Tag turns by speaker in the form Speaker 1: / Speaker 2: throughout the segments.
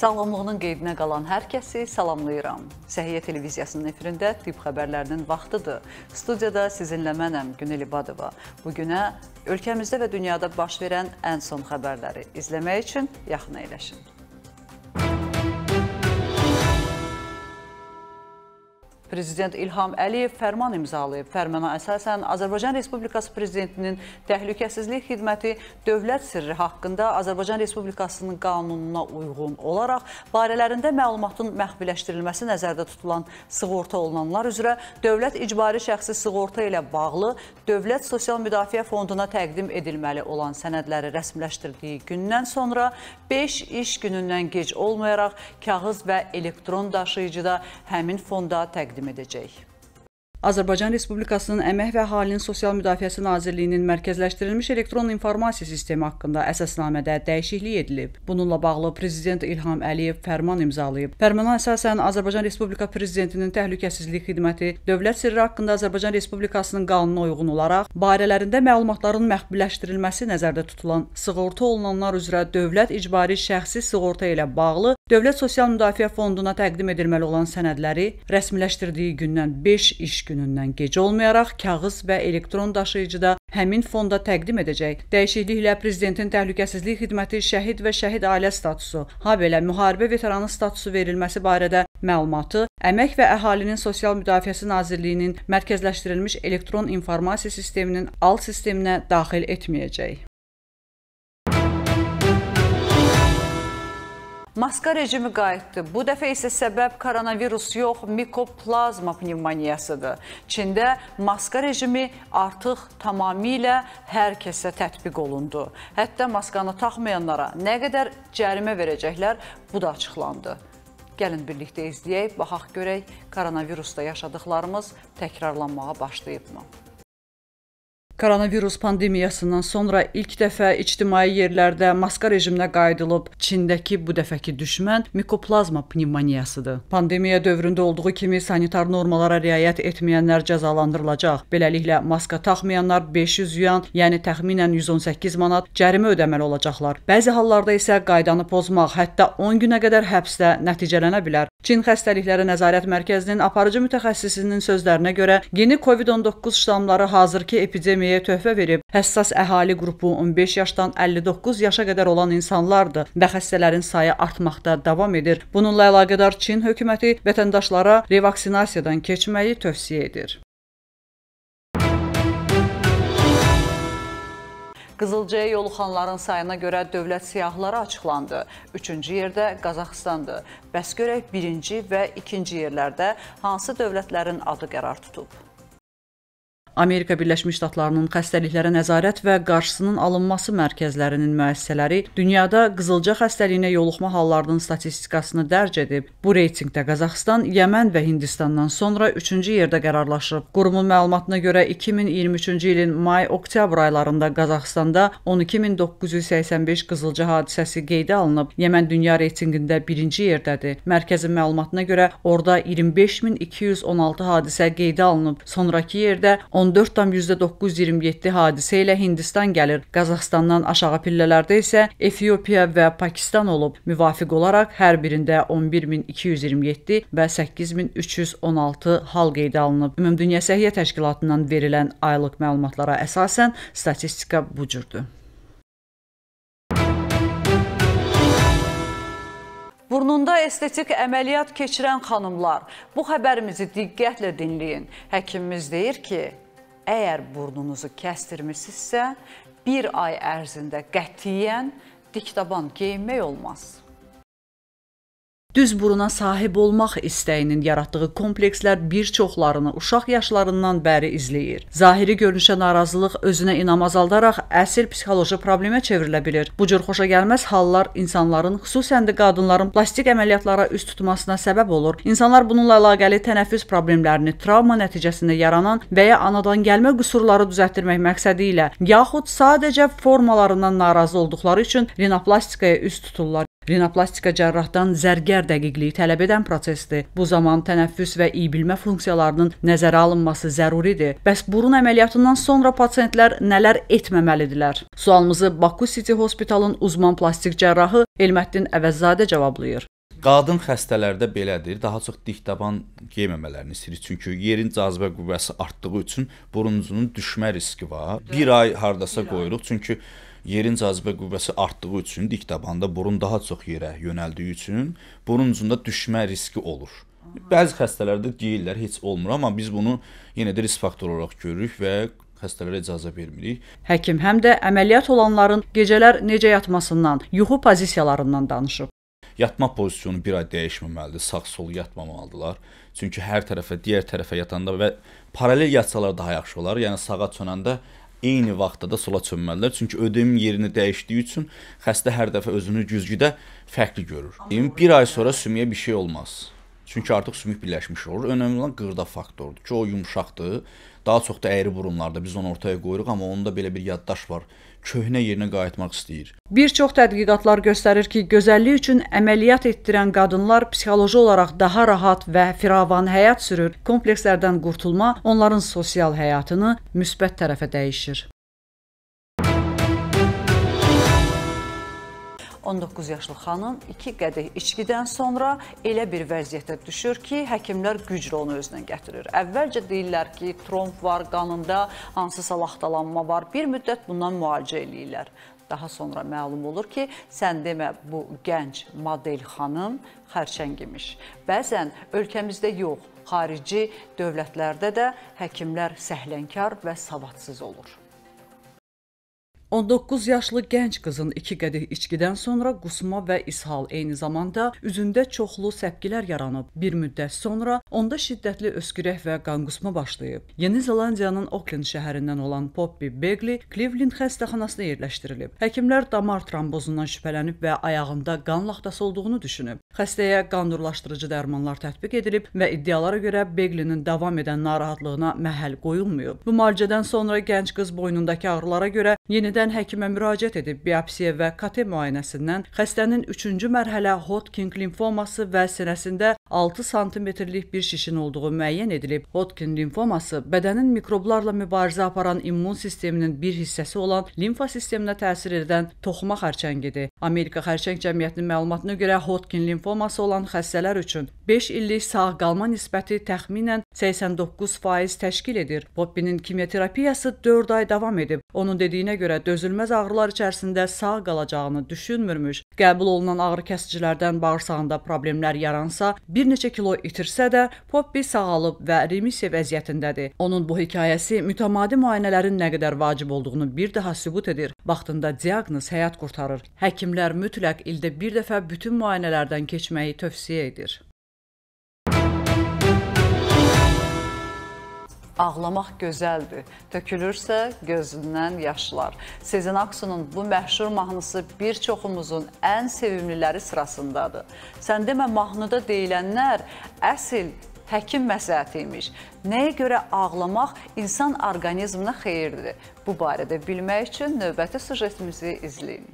Speaker 1: Sağlamlığının qeydinə qalan hər kəsi salamlayıram. Səhiyyə televiziyasının efirində tibb xəbərlərinin vaxtıdır. Studiyada sizinlə mənəm Günel İbadova. Bugünə ölkəmizdə və dünyada baş verən ən son xəbərləri izləmək üçün yaxın əyləşin. Prezident İlham Əliyev fərman imzalayıb. Fərmana əsasən Azərbaycan Respublikası Prezidentinin Təhlükəsizlik Xidməti dövlət sirri haqqında Azərbaycan Respublikasının qanununa uyğun olaraq barələrində məlumatın məxfiləşdirilməsi nəzərdə tutulan sığorta olunanlar üzrə dövlət icbari şəxsi sığorta ilə bağlı Dövlət Sosial Müdafiə Fonduna təqdim edilməli olan sənədləri rəsmiləşdirdiyi gündən sonra 5 iş günündən gec olmayaraq kağız və elektron daşıyıcıda həmin fonda təqdim edilir təqdim edəcək. Azərbaycan Respublikasının Əmək və Əhalinin Sosial Müdafiəsi Nazirliyinin mərkəzləşdirilmiş elektron informasiya sistemi haqqında əsasnamədə dəyişiklik edilib. Bununla bağlı prezident İlham Əliyev fərman imzalayıb. Fərmana əsasən Azərbaycan Respublika prezidentinin Təhlükəsizlik Xidməti dövlət sirri haqqında Azərbaycan Respublikasının qanununa uyğun olaraq barələrində məlumatların məxfiləşdirilməsi nəzərdə tutulan sığorta olunanlar üzrə dövlət icbari şəxsi sığorta ilə bağlı Dövlət Sosial Müdafiə Fonduna təqdim edilməli olan sənədləri rəsmiləşdirdiyi gündən 5 iş günündən gecə olmayaraq kağız və elektron daşıyıcıda həmin fonda təqdim edəcək. Dəyişikliklə prezidentin təhlükəsizlik xidməti şəhid və şəhid ailə statusu, habelə müharibə veteranı statusu verilməsi barədə məlumatı Əmək və Əhalinin Sosial Müdafiəsi Nazirliyinin mərkəzləşdirilmiş elektron informasiya sisteminin alt sisteminə daxil etməyəcək. Maska rejimi qayıtdı. Bu dəfə isə səbəb koronavirus yox, mikoplazma pnevmoniyasıdır. Çində maska rejimi artıq tamamilə hər kəsə tətbiq olundu. Hətta maskanı taxmayanlara nə qədər cərimə verəcəklər, bu da açıqlandı. Gəlin birlikdə izləyək, baxaq görək koronavirusda yaşadıqlarımız təkrarlanmağa başlayıbmı? Koronavirus pandemiyasından sonra ilk dəfə ictimai yerlərdə maska rejiminə qayıdılıb. Çindəki bu dəfəki düşmən mikoplazma pnevmoniyasıdır. Pandemiya dövründə olduğu kimi sanitar normalara riayət etməyənlər cəzalandırılacaq. Beləliklə maska taxmayanlar 500 yuan, yəni təxminən 118 manat cərimə ödəməli olacaqlar. Bəzi hallarda isə qaydanı pozmaq hətta 10 günə qədər həbsdə nəticələnə bilər. Çin xəstəlikləri nəzarət mərkəzinin aparıcı mütəxəssisinin sözlərinə görə yeni COVID-19 ştammları hazırki epidemiya cəmiyyəyə töhfə verib. Həssas əhali qrupu 15 yaşdan 59 yaşa qədər olan insanlardır və xəstələrin sayı artmaqda davam edir. Bununla əlaqədar Çin hökuməti vətəndaşlara revaksinasiyadan keçməyi tövsiyə edir. Qızılcaya yoluxanların sayına görə dövlət siyahıları açıqlandı. Üçüncü yerdə Qazaxıstandır. Bəs görək birinci və ikinci yerlərdə hansı dövlətlərin adı qərar tutub? Amerika Birləşmiş Ştatlarının xəstəliklərə nəzarət və qarşısının alınması mərkəzlərinin müəssisələri dünyada qızılca xəstəliyinə yoluxma hallarının statistikasını dərc edib. Bu reytinqdə Qazaxıstan, Yəmən və Hindistandan sonra 3-cü yerdə qərarlaşıb. Qurumun məlumatına görə 2023-cü ilin may-oktyabr aylarında Qazaxıstanda 12985 qızılca hadisəsi qeydə alınıb. Yəmən dünya reytinqində 1-ci yerdədir. Mərkəzin məlumatına görə orada 25216 hadisə qeydə alınıb. Sonrakı yerdə 14,927 hadisə ilə Hindistan gəlir. Qazaxstandan aşağı pillələrdə isə Efiopiya və Pakistan olub. Müvafiq olaraq hər birində 11227 və 8316 hal qeydə alınıb. Ümumdünya Səhiyyə Təşkilatından verilən aylıq məlumatlara əsasən statistika bu cürdür. Burnunda estetik əməliyyat keçirən xanımlar, bu xəbərimizi diqqətlə dinləyin. Həkimimiz deyir ki, Əgər burnunuzu kəstirmisinizsə, bir ay ərzində qətiyyən dikdaban geyinmək olmaz. Düz buruna sahib olmaq istəyinin yaratdığı komplekslər bir çoxlarını uşaq yaşlarından bəri izləyir. Zahiri görünüşə narazılıq özünə inam azaldaraq əsl psixoloji problemə çevrilə bilər. Bu cür xoşagəlməz hallar insanların, xüsusən də qadınların plastik əməliyyatlara üz tutmasına səbəb olur. İnsanlar bununla əlaqəli tənəffüs problemlərini travma nəticəsində yaranan və ya anadan gəlmə qüsurları düzəltdirmək məqsədi ilə yaxud sadəcə formalarından narazı olduqları üçün rinoplastikaya üz tuturlar. Rinoplastika cərrahdan zərgər dəqiqliyi tələb edən prosesdir. Bu zaman tənəffüs və ibilmə funksiyalarının nəzərə alınması zəruridir. Bəs burun əməliyyatından sonra pasientlər nələr etməməlidirlər? Sualımızı Baku City Hospitalın uzman plastik cərrahı Elməddin Əvəzzadə cavablayır.
Speaker 2: Qadın xəstələrdə belədir. Daha çox dikdaban geyməmələrini istəyirik. Çünki yerin cazibə qüvvəsi artdığı üçün buruncunun düşmə riski var. 1 ay hardasa qoyuruq. Çünki yerin cazibə qüvvəsi artdığı üçün dik tabanda burun daha çox yerə yönəldiyi üçün burun ucunda düşmə riski olur. Bəzi xəstələrdə deyirlər heç olmur, amma biz bunu yenə də risk faktoru olaraq görürük və xəstələrə icazə vermirik.
Speaker 1: Həkim həm də əməliyyat olanların gecələr necə yatmasından, yuxu pozisiyalarından danışıb.
Speaker 2: Yatma pozisiyonu bir ay dəyişməməlidir, sağ-sol yatmamalıdırlar. Çünki hər tərəfə, digər tərəfə yatanda və paralel yatsalar daha yaxşı olar. Yəni sağa çönəndə eyni vaxtda da sola çönməlidirlər. Çünki ödəyimin yerini dəyişdiyi üçün xəstə hər dəfə özünü güzgüdə fərqli görür. Bir ay sonra sümüyə bir şey olmaz. Çünki artıq sümük birləşmiş olur. Önəmli olan qırda faktordur ki, o yumşaqdır. Daha çox da əyri burumlarda biz onu ortaya qoyuruq, amma onda belə bir yaddaş var. Köhnə yerinə qayıtmaq istəyir.
Speaker 1: Bir çox tədqiqatlar göstərir ki, gözəllik üçün əməliyyat etdirən qadınlar psixoloji olaraq daha rahat və firavan həyat sürür. Komplekslərdən qurtulma onların sosial həyatını müsbət tərəfə dəyişir. 19 yaşlı xanım 2 qədəh içkidən sonra elə bir vəziyyətə düşür ki, həkimlər güclə onu özünə gətirir. Əvvəlcə deyirlər ki, tromb var, qanında hansısa laxtalanma var. Bir müddət bundan müalicə eləyirlər. Daha sonra məlum olur ki, sən demə bu gənc model xanım xərçəng imiş. Bəzən ölkəmizdə yox, xarici dövlətlərdə də həkimlər səhlənkar və savadsız olur. 19 yaşlı gənc qızın 2 qədeh içkidən sonra qusma və ishal, eyni zamanda üzündə çoxlu səpkilər yaranıb. Bir müddət sonra onda şiddətli öskürək və qanqusma başlayıb. Yeni Zelandiyanın Auckland şəhərindən olan Poppy Begley Cleveland xəstəxanasına yerləşdirilib. Həkimlər damar trombozundan şübhələnib və ayağında qan laxtası olduğunu düşünüb. Xəstəyə qandurlaşdırıcı dərmanlar tətbiq edilib və iddialara görə Begleynin davam edən narahatlığına məhəl qoyulmayıb. Bu müalicədən sonra gənc qız boynundakı ağrılara görə Yenidən həkimə müraciət edib biopsiya və KT müayinəsindən xəstənin 3-cü mərhələ Hodgkin limfoması və sinəsində 6 santimetrlik bir şişin olduğu müəyyən edilib. Hodgkin limfoması bədənin mikroblarla mübarizə aparan immun sisteminin bir hissəsi olan limfa sisteminə təsir edən toxuma xərçəngidir. Amerika Xərçəng Cəmiyyətinin məlumatına görə Hodgkin limfoması olan xəstələr üçün 5 illik sağ qalma nisbəti təxminən 89% təşkil edir. Bobbinin kimyoterapiyası 4 ay davam edib. Onun dediyinə görə dözülməz ağrılar içərisində sağ qalacağını düşünmürmüş. Qəbul olunan ağrı kəsicilərdən bağırsağında problemlər yaransa, bir neçə kilo itirsə də Poppy sağalıb və remisiya vəziyyətindədir. Onun bu hekayəsi mütəmadi müayinələrin nə qədər vacib olduğunu bir daha sübut edir. Vaxtında diaqnoz həyat qurtarır. Həkimlər mütləq ildə bir dəfə bütün müayinələrdən keçməyi tövsiyə edir. Ağlamaq gözəldir, tökülürsə gözündən yaşlar. Sezen Aksu'nun bu məşhur mahnısı bir çoxumuzun ən sevimliləri sırasındadır. Sən demə mahnıda deyilənlər əsil həkim məsləhəti imiş. Nəyə görə ağlamaq insan orqanizmına xeyirdir? Bu barədə bilmək üçün növbəti sujetimizi izləyin.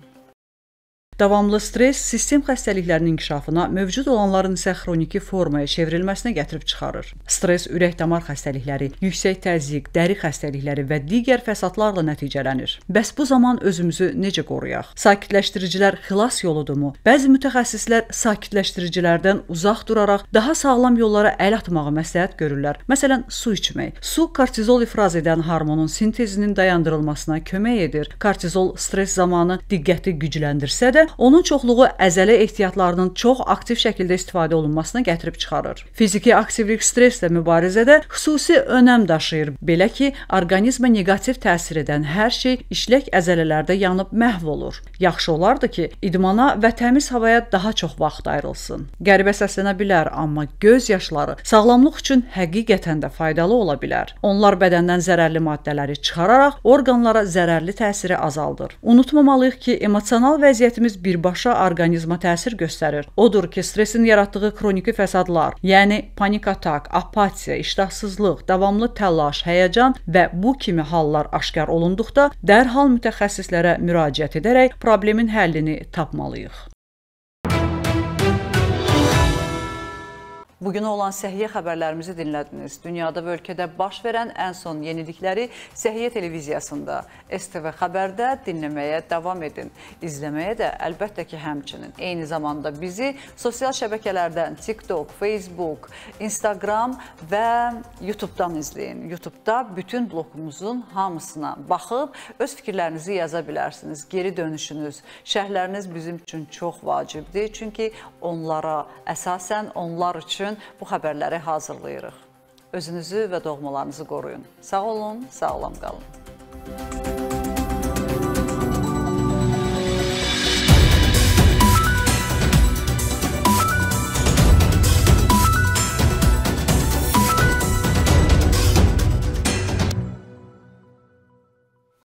Speaker 1: Davamlı stress sistem xəstəliklərinin inkişafına, mövcud olanların isə xroniki formaya çevrilməsinə gətirib çıxarır. Stress ürək-damar xəstəlikləri, yüksək təzyiq, dəri xəstəlikləri və digər fəsadlarla nəticələnir. Bəs bu zaman özümüzü necə qoruyaq? Sakitləşdiricilər xilas yoludurmu? Bəzi mütəxəssislər sakitləşdiricilərdən uzaq duraraq daha sağlam yollara əl atmağı məsləhət görürlər. Məsələn, su içmək. Su kortizol ifraz edən hormonun sintezinin dayandırılmasına kömək edir. Kortizol stress zamanı diqqəti gücləndirsə də, onun çoxluğu əzələ ehtiyatlarının çox aktiv şəkildə istifadə olunmasına gətirib çıxarır. Fiziki aktivlik stresslə mübarizədə xüsusi önəm daşıyır. Belə ki, orqanizmə neqativ təsir edən hər şey işlək əzələlərdə yanıb məhv olur. Yaxşı olardı ki, idmana və təmiz havaya daha çox vaxt ayrılsın. Qəribə səslənə bilər, amma göz yaşları sağlamlıq üçün həqiqətən də faydalı ola bilər. Onlar bədəndən zərərli maddələri çıxararaq orqanlara zərərli təsiri azaldır. Unutmamalıyıq ki, emosional vəziyyətimiz stress birbaşa orqanizma təsir göstərir. Odur ki, stressin yaratdığı xroniki fəsadlar, yəni panik atak, apatiya, iştahsızlıq, davamlı təlaş, həyəcan və bu kimi hallar aşkar olunduqda dərhal mütəxəssislərə müraciət edərək problemin həllini tapmalıyıq. Bugünə olan səhiyyə xəbərlərimizi dinlədiniz. Dünyada və ölkədə baş verən ən son yenilikləri Səhiyyə televiziyasında, STV xəbərdə dinləməyə davam edin. İzləməyə də əlbəttə ki, həmçinin. Eyni zamanda bizi sosial şəbəkələrdən TikTok, Facebook, Instagram və YouTube-dan izləyin. YouTube-da bütün blokumuzun hamısına baxıb öz fikirlərinizi yaza bilərsiniz. Geri dönüşünüz, şərhləriniz bizim üçün çox vacibdir. Çünki onlara əsasən onlar üçün üçün bu xəbərləri hazırlayırıq. Özünüzü və doğmalarınızı qoruyun. Sağ olun, sağlam qalın.